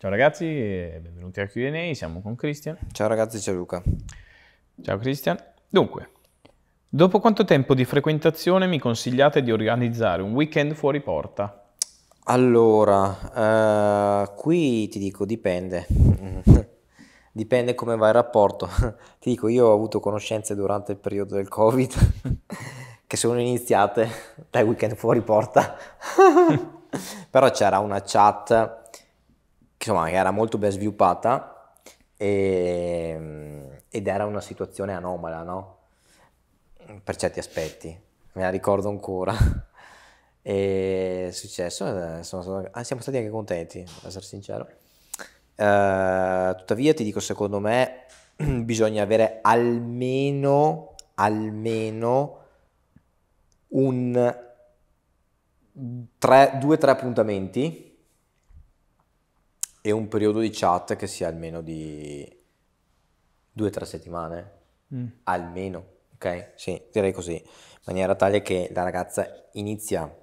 Ciao ragazzi benvenuti a Q&A, siamo con Cristian. Ciao ragazzi, ciao Luca. Ciao Cristian. Dunque, dopo quanto tempo di frequentazione mi consigliate di organizzare un weekend fuori porta? Allora, eh, qui ti dico dipende, dipende come va il rapporto. ti dico, io ho avuto conoscenze durante il periodo del Covid che sono iniziate dai weekend fuori porta, però c'era una chat insomma, era molto ben sviluppata e, ed era una situazione anomala, no? Per certi aspetti, me la ricordo ancora. e è successo, eh, stato, ah, siamo stati anche contenti, per essere sincero. Uh, tuttavia ti dico, secondo me bisogna avere almeno, almeno un 2-3 appuntamenti e un periodo di chat che sia almeno di due o tre settimane, mm. almeno, ok? Sì, direi così, in maniera tale che la ragazza inizia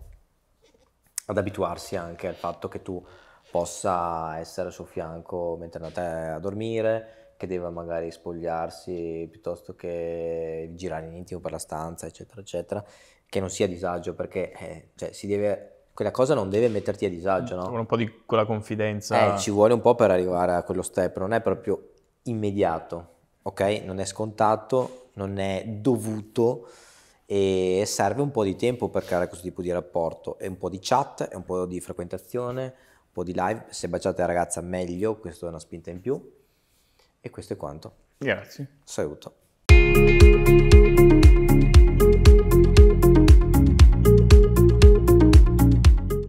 ad abituarsi anche al fatto che tu possa essere al suo fianco mentre andate a dormire, che deve magari spogliarsi piuttosto che girare in intimo per la stanza, eccetera, eccetera, che non sia disagio perché eh, cioè, si deve quella cosa non deve metterti a disagio, no? Ci vuole un po' di quella confidenza. Eh, ci vuole un po' per arrivare a quello step, non è proprio immediato, ok? Non è scontato, non è dovuto e serve un po' di tempo per creare questo tipo di rapporto, è un po' di chat, è un po' di frequentazione, un po' di live, se baciate la ragazza meglio, questa è una spinta in più e questo è quanto. Grazie. Saluto.